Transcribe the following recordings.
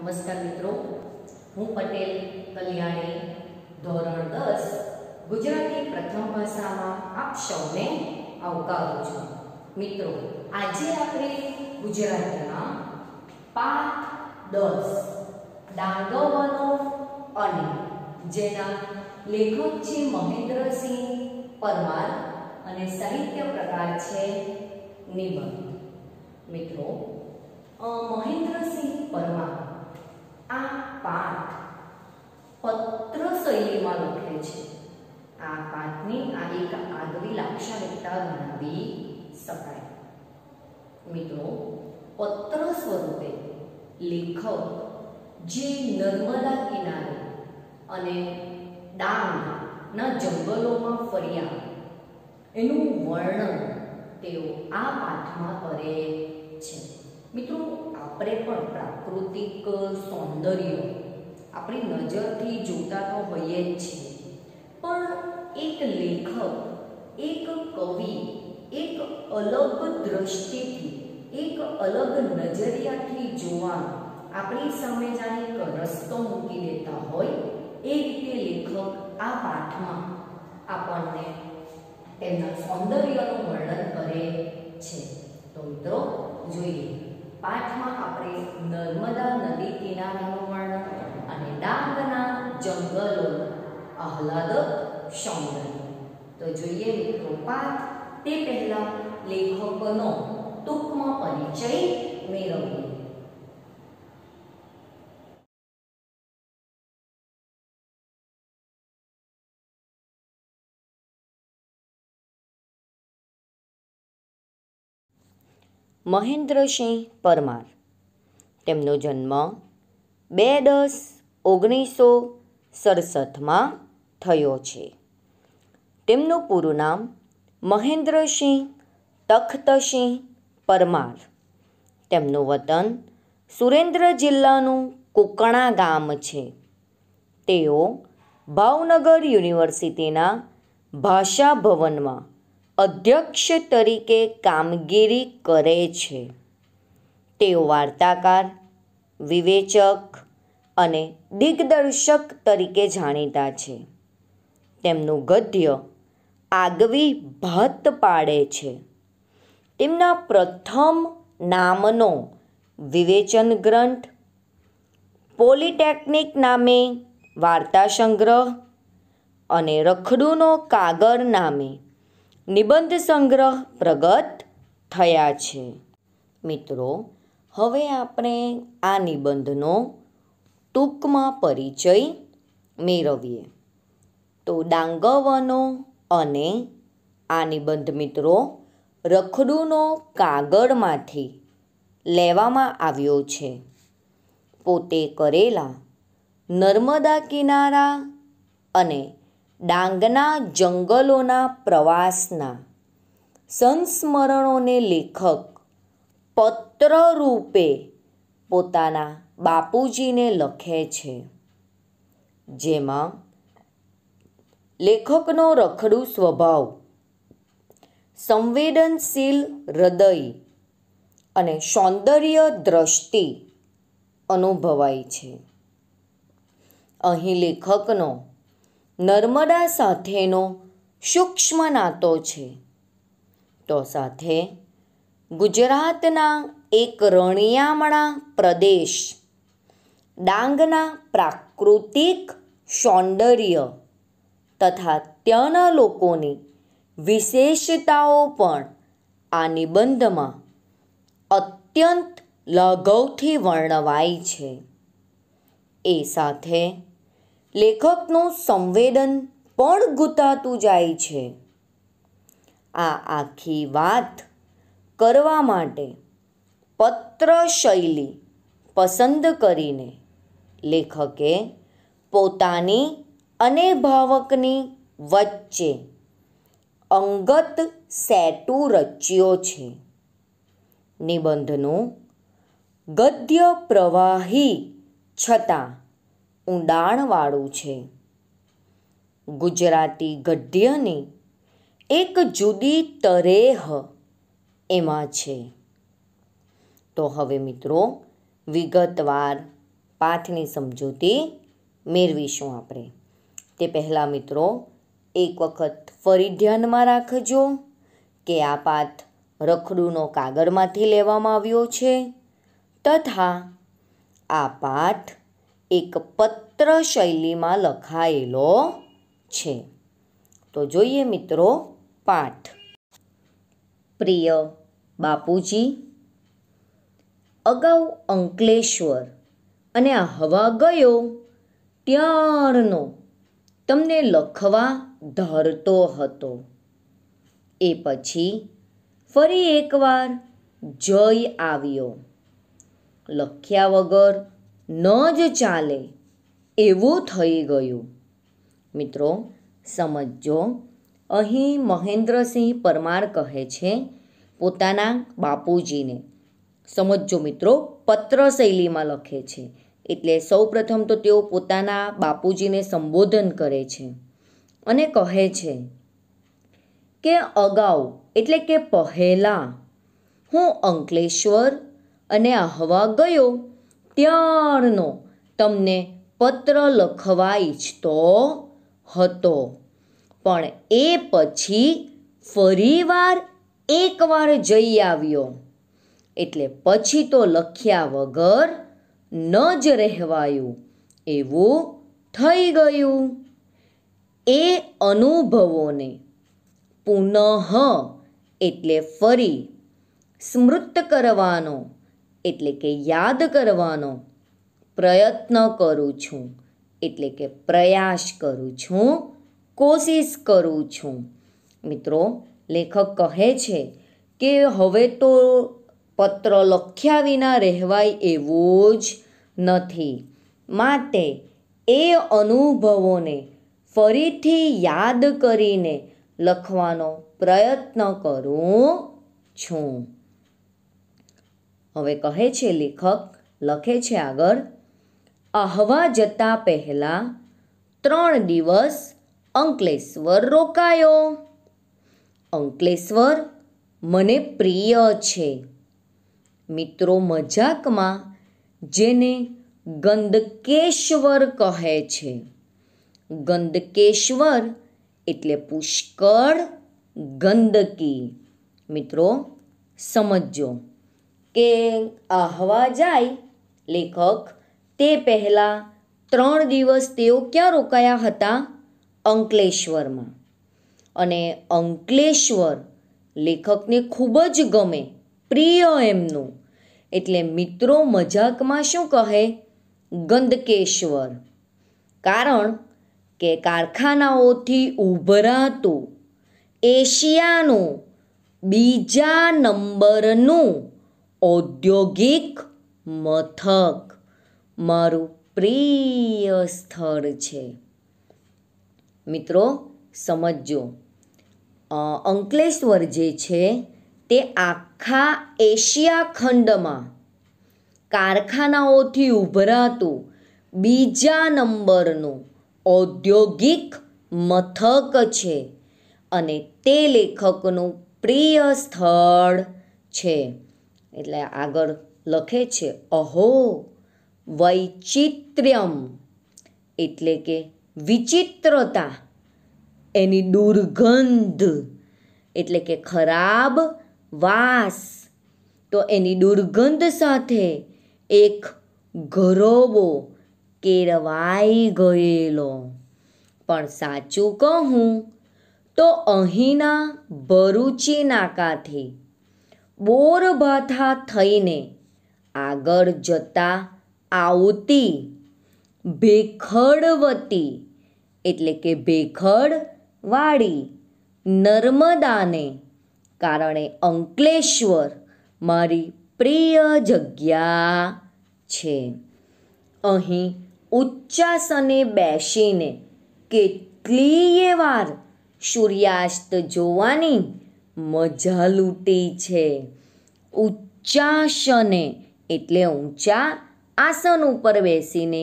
નમસ્કાર મિત્રો હું પટેલ કલ્યાણી ધોરણ દસ ગુજરાતી પ્રથમ ભાષામાં આપ સૌને આવકારું છું મિત્રો આજે આપણે ગુજરાતીમાં પાઠ દસ ડાંગવનો અને જેના લેખક છે મહેન્દ્રસિંહ પરમાર અને સાહિત્ય પ્રકાર છે નિબંધ મિત્રો મહેન્દ્રસિંહ પરમાર એક આગવી લાક્ષણિકતા ગણાવી શકાય મિત્રો પત્ર સ્વરૂપે લેખક જે નર્મદા કિનારે અને ડાંગના જંગલોમાં ફર્યા એનું વર્ણન તેઓ આ પાઠમાં કરે છે મિત્રો આપણે પણ પ્રાકૃતિક સૌંદર્ય આપણી નજરથી જોતા તો હોઈએ જ છીએ પણ એક લેખક એક કવિ એક અલગ દ્રષ્ટિથી એક અલગ નજરિયાથી જોવા આપણી સામે જાણે એક રસ્તો મૂકી દેતા હોય એ રીતે લેખક આ પાઠમાં આપણને તેમના સૌંદર્યનું વર્ણન કરે છે તો મિત્રો જોઈએ પાઠમાં આપણે નર્મદા નદી કિનારાનું વર્ણન અને ડાંગના જંગલો આહલાદક શૌનર તો જોઈએ મિત્રો પાઠ તે પહેલા લેખકોનો ટૂંકમાં પરિચય મેળવીએ મહેન્દ્રસિંહ પરમાર તેમનો જન્મ બે દસ ઓગણીસો સડસઠમાં થયો છે તેમનું પૂરું નામ મહેન્દ્રસિંહ તખ્તસિંહ પરમાર તેમનું વતન સુરેન્દ્ર જિલ્લાનું કુકણા ગામ છે તેઓ ભાવનગર યુનિવર્સિટીના ભાષા ભવનમાં અધ્યક્ષ તરીકે કામગીરી કરે છે તેઓ વાર્તાકાર વિવેચક અને દિગ્દર્શક તરીકે જાણીતા છે તેમનું ગદ્ય આગવી ભાત પાડે છે તેમના પ્રથમ નામનો વિવેચન ગ્રંથ પોલિટેકનિક નામે વાર્તા સંગ્રહ અને રખડુનો કાગર નામે નિબંધ સંગ્રહ પ્રગત થયા છે મિત્રો હવે આપણે આ નિબંધનો ટૂંકમાં પરિચય મેળવીએ તો ડાંગવનો અને આની બંધ મિત્રો રખડુનો કાગળમાંથી લેવામાં આવ્યો છે પોતે કરેલા નર્મદા કિનારા અને ડાંગના જંગલોના પ્રવાસના સંસ્મરણોને લેખક પત્ર રૂપે પોતાના બાપુજીને લખે છે જેમાં લેખકનો રખડું સ્વભાવ સંવેદનશીલ હૃદય અને સૌંદર્ય દ્રષ્ટિ અનુભવાય છે અહીં લેખકનો નર્મદા સાથેનો સૂક્ષ્મ નાતો છે તો સાથે ગુજરાતના એક રણિયામણા પ્રદેશ ડાંગના પ્રાકૃતિક સૌંદર્ય તથા ત્યાંના લોકોની વિશેષતાઓ પણ આ નિબંધમાં અત્યંત લાઘવથી વર્ણવાય છે એ સાથે લેખકનું સંવેદન પણ ગૂંથાતું જાય છે આ આખી વાત કરવા માટે પત્ર શૈલી પસંદ કરીને લેખકે પોતાની અને ભાવકની વચ્ચે અંગત સેટુ રચ્યો છે નિબંધનું ગદ્ય પ્રવાહી છતાં ઊંડાણવાળું છે ગુજરાતી ગદ્યની એક જુદી તરેહ એમાં છે તો હવે મિત્રો વિગતવાર પાઠની સમજૂતી મેળવીશું આપણે તે પહેલાં મિત્રો એક વખત ફરી ધ્યાનમાં રાખજો કે આ પાત રખડુનો કાગળમાંથી લેવામાં આવ્યો છે તથા આ પાઠ એક પત્ર શૈલીમાં લખાયેલો છે તો જોઈએ મિત્રો પાઠ પ્રિય બાપુજી અગાઉ અંકલેશ્વર અને આ હવા ગયો ત્યારનો તમને લખવા ધરતો હતો એ પછી ફરી એકવાર જય આવ્યો લખ્યા વગર ન જ ચાલે એવું થઈ ગયું મિત્રો સમજો અહીં મહેન્દ્રસિંહ પરમાર કહે છે પોતાના બાપુજીને સમજો મિત્રો પત્ર શૈલીમાં લખે છે એટલે સૌપ્રથમ તો તેઓ પોતાના બાપુજીને સંબોધન કરે છે અને કહે છે કે અગાઉ એટલે કે પહેલાં હું અંકલેશ્વર અને આહવા ગયો ત્યારનો તમને પત્ર લખવા ઈચ્છતો હતો પણ એ પછી ફરીવાર એકવાર જઈ આવ્યો એટલે પછી તો લખ્યા વગર ન જ રહેવાયું એવું થઈ ગયું એ અનુભવોને પુનઃ એટલે ફરી સ્મૃત કરવાનો એટલે કે યાદ કરવાનો પ્રયત્ન કરું છું એટલે કે પ્રયાસ કરું છું કોશિશ કરું છું મિત્રો લેખક કહે છે કે હવે તો પત્ર લખ્યા વિના રહેવાય એવો જ નથી માટે એ અનુભવોને ફરીથી યાદ કરીને લખવાનો પ્રયત્ન કરું છું હવે કહે છે લેખક લખે છે આગળ આહવા જતાં પહેલાં ત્રણ દિવસ અંકલેશ્વર રોકાયો અંકલેશ્વર મને પ્રિય છે મિત્રો મજાકમાં જેને ગંદકેશ્વર કહે છે ગંદકેશ્વર એટલે પુષ્કળ ગંદકી મિત્રો સમજો કે આહવા જાય લેખક તે પહેલાં ત્રણ દિવસ તેઓ ક્યાં રોકાયા હતા અંકલેશ્વરમાં અને અંકલેશ્વર લેખકને ખૂબ જ ગમે પ્રિય એમનું એટલે મિત્રો મજાકમાં શું કહે ગંદકેશ્વર કારણ કે કારખાનાઓથી ઉભરાતું એશિયાનું બીજા નંબરનું ઔદ્યોગિક મથક મારું પ્રિય સ્થળ છે મિત્રો સમજો અંકલેશ્વર જે છે તે આખા એશિયા ખંડમાં કારખાનાઓથી ઉભરાતું બીજા નંબરનું ઔદ્યોગિક મથક છે અને તે લેખકનું પ્રિય સ્થળ છે એટલે આગળ લખે છે અહો વૈચિત્ર્યમ એટલે કે વિચિત્રતા એની દુર્ગંધ એટલે કે ખરાબ વાસ તો એની દુર્ગંધ સાથે એક ઘરોબો કેળવાઈ ગયેલો પણ સાચું કહું તો અહીંના ભરૂચી નાકાથી બોરભાથા થઈને આગળ જતા આવતી ભેખડવતી એટલે કે ભેખડવાળી નર્મદાને કારણે અંકલેશ્વર મારી પ્રિય જગ્યા છે અહીં ઉચ્ચાસને બેસીને કેટલીય વાર સૂર્યાસ્ત જોવાની મજા લૂટી છે ઉચ્ચાસને એટલે ઊંચા આસન ઉપર બેસીને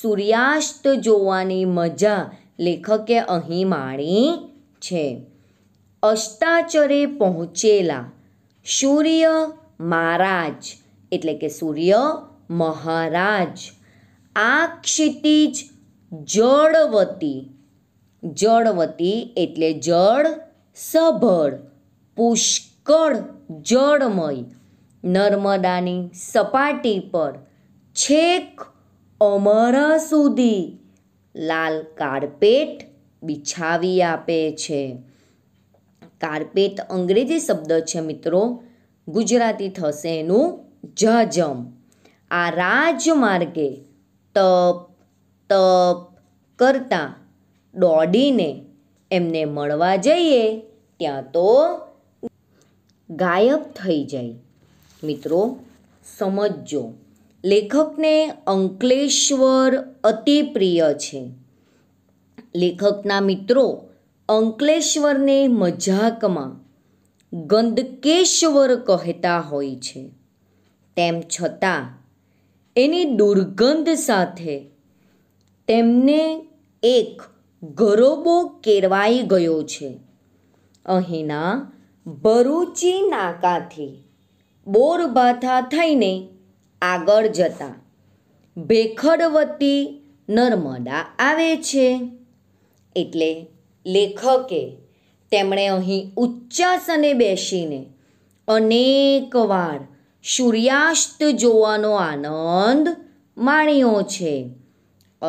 સૂર્યાસ્ત જોવાની મજા લેખકે અહીં માણી છે અષ્ટાચરે પહોંચેલા સૂર્ય મહારાજ એટલે કે સૂર્ય મહારાજ આ ક્ષિતિજ જળવતી જળવતી એટલે જળ સભળ પુષ્કળ જળમય નર્મદાની સપાટી પર છેક અમારા સુધી લાલ કાર્પેટ બિછાવી આપે છે કાર્પેટ અંગ્રેજી શબ્દ છે મિત્રો ગુજરાતી થશે એનું જજમ આ રાજમાર્ગે તપ તપ કરતાં દોડીને એમને મળવા જઈએ ત્યાં તો ગાયબ થઈ જાય મિત્રો સમજો લેખકને અંકલેશ્વર અતિ પ્રિય છે લેખકના મિત્રો અંકલેશ્વરને મજાકમાં ગંદકેશ્વર કહેતા હોય છે તેમ છતાં એની દુર્ગંધ સાથે તેમને એક ગરોબો કેરવાઈ ગયો છે અહીંના ભરૂચી નાકાથી બોરબાથા થઈને આગળ જતાં ભેખડવતી નર્મદા આવે છે એટલે લેખકે તેમણે અહીં ઉચ્ચાસને બેસીને અનેકવાર સૂર્યાસ્ત જોવાનો આનંદ માણ્યો છે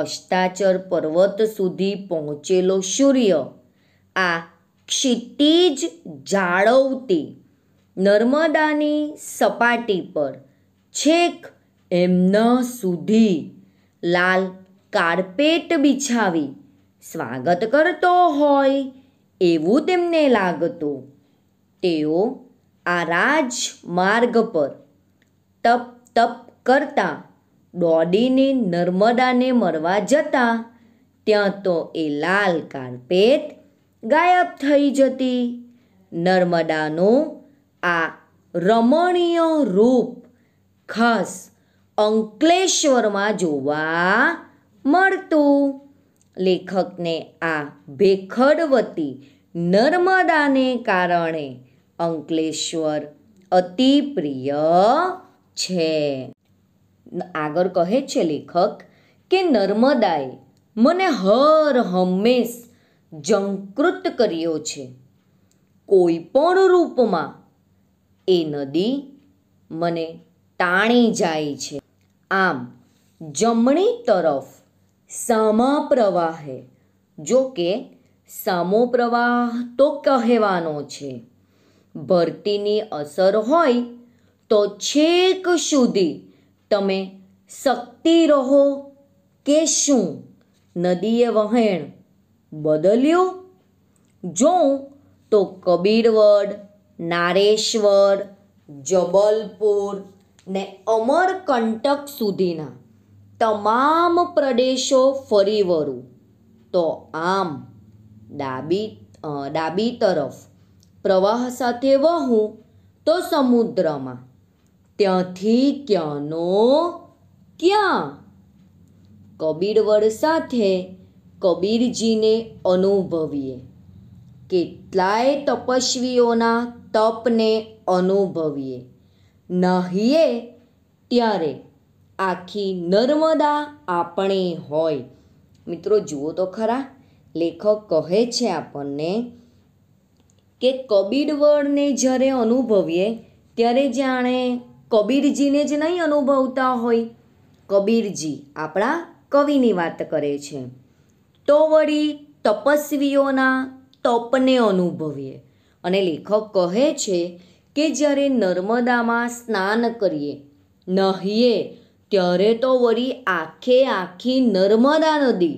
અષ્ટાચર પર્વત સુધી પહોંચેલો સૂર્ય આ ક્ષિતિજ જાળવતી નર્મદાની સપાટી પર છેક એમના સુધી લાલ કાર્પેટ બિછાવી સ્વાગત કરતો હોય એવું તેમને લાગતું તેઓ આ રાજમાર્ગ પર તપ તપ કરતા દોડીને નર્મદાને મરવા જતા ત્યાં તો એ લાલ કાર્પેટ ગાયબ થઈ જતી નર્મદાનું આ રમણીય રૂપ ખાસ અંકલેશ્વરમાં જોવા મળતું લેખકને આ ભેખડવતી નર્મદાને કારણે અંકલેશ્વર અતિ પ્રિય છે આગળ કહે છે લેખક કે નર્મદાએ મને હર હંમેશ જંકૃત કર્યો છે કોઈ પણ રૂપમાં એ નદી મને તાણી જાય છે આમ જમણી તરફ સમપ્રવાહે જો કે સામો પ્રવાહ તો કહેવાનો છે ભરતીની અસર હોય તો છેક સુધી તમે શક્તિ રહો કે શું નદીએ વહેણ બદલ્યું જો તો કબીરવડ નારેશ્વર જબલપુર ને અમરકંટક સુધીના તમામ પ્રદેશો ફરી વળું તો આમ ડાબી ડાબી તરફ પ્રવાહ સાથે વહું તો સમુદ્રમાં ત્યાંથી ક્યાંનો ક્યાં કબીરવડ સાથે કબીરજીને અનુભવીએ કેટલાય તપસ્વીઓના તપને અનુભવીએ નહીએ ત્યારે આખી નર્મદા આપણે હોય મિત્રો જુઓ તો ખરા લેખક કહે છે આપણને કે કબીર વળને જ્યારે અનુભવીએ ત્યારે જાણે કબીરજીને જ નહીં અનુભવતા હોય કબીરજી આપણા કવિની વાત કરે છે તો વળી તપસ્વીઓના તપને અનુભવીએ અને લેખક કહે છે કે જ્યારે નર્મદામાં સ્નાન કરીએ નહીએ ત્યારે તો વળી આખે આખી નર્મદા નદી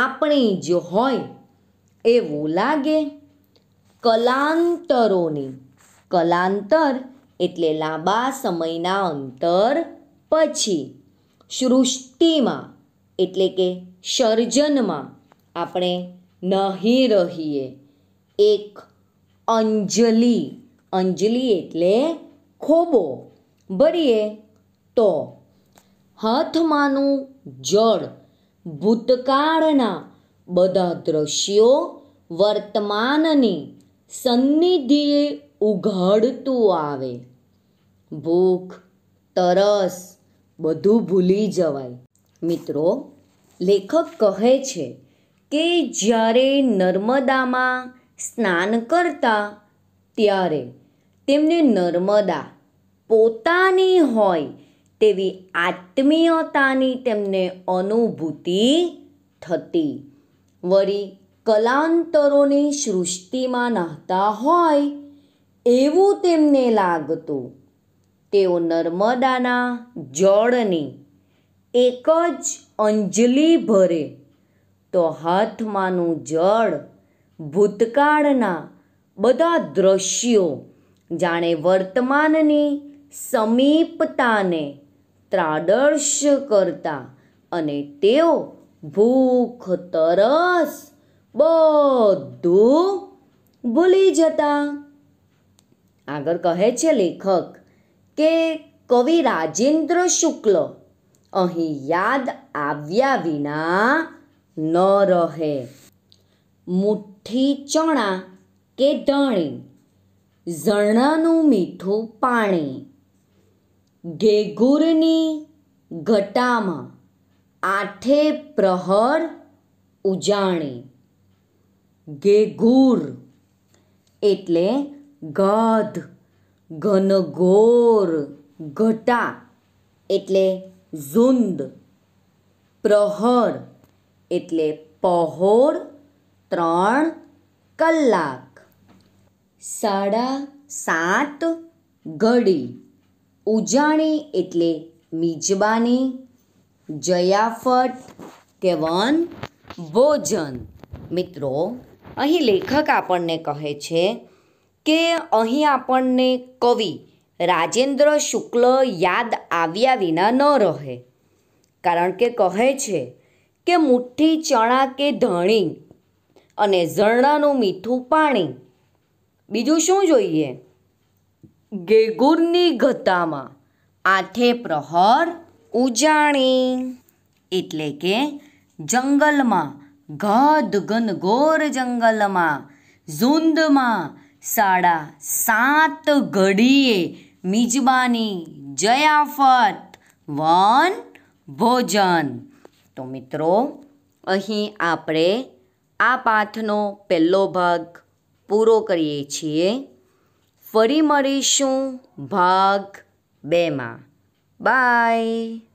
આપણી જ હોય એવું લાગે કલાંતરોની કલાંતર એટલે લાંબા સમયના અંતર પછી સૃષ્ટિમાં એટલે કે સર્જનમાં આપણે નહીં રહીએ એક અંજલી અંજલિ એટલે ખોબો ભરીએ તો હાથમાંનું જળ ભૂતકાળના બધા દ્રશ્યો વર્તમાનની સન્નિધિએ ઉઘાડતું આવે ભૂખ તરસ બધું ભૂલી જવાય મિત્રો લેખક કહે છે કે જ્યારે નર્મદામાં સ્નાન કરતા ત્યારે તેમને નર્મદા પોતાની હોય તેવી આત્મીયતાની તેમને અનુભૂતિ થતી વળી કલાંતરોની સૃષ્ટિમાં નાહતા હોય એવું તેમને લાગતું તેઓ નર્મદાના જળની એક જ અંજલિ ભરે તો હાથમાંનું જળ ભૂતકાળના બધા દ્રશ્યો જાણે વર્તમાનની સમીપતાને ત્રાદર્શ કરતા અને તેઓ ભૂખ તરસ બધું ભૂલી જતા આગળ કહે છે લેખક કે કવિ રાજેન્દ્ર શુક્લ અહીં યાદ આવ્યા વિના ન રહે મુઠ્ઠી ચણા કે ધણી ઝરણાનું મીઠું પાણી ઘેઘૂરની ઘટામાં આઠે પ્રહર ઉજાણી ઘેઘૂર એટલે ગધ ઘનઘોર ઘટા એટલે ઝુંદ પ્રહર એટલે પહોર ત્રણ કલાક સાડા સાત ઘડી ઉજાણી એટલે મિજબાની જયાફટ કે વન ભોજન મિત્રો અહીં લેખક આપણને કહે છે કે અહીં આપણને કવિ રાજેન્દ્ર શુક્લ યાદ આવ્યા વિના ન રહે કારણ કે કહે છે કે મુઠ્ઠી ચણા કે ધણી અને ઝરણાનું મીઠું પાણી બીજું શું જોઈએ ગેગુરની ગતામાં આઠે પ્રહર ઉજાણી એટલે કે જંગલમાં ગધ ઘનઘોર જંગલમાં ઝુંદમાં સાડા સાત ઘડીએ મિજબાની જયાફત વન ભોજન તો મિત્રો અહીં આપણે આ પાઠનો પહેલો ભાગ પૂરો કરીએ છીએ ફરી મળીશું ભાગ બેમાં બાય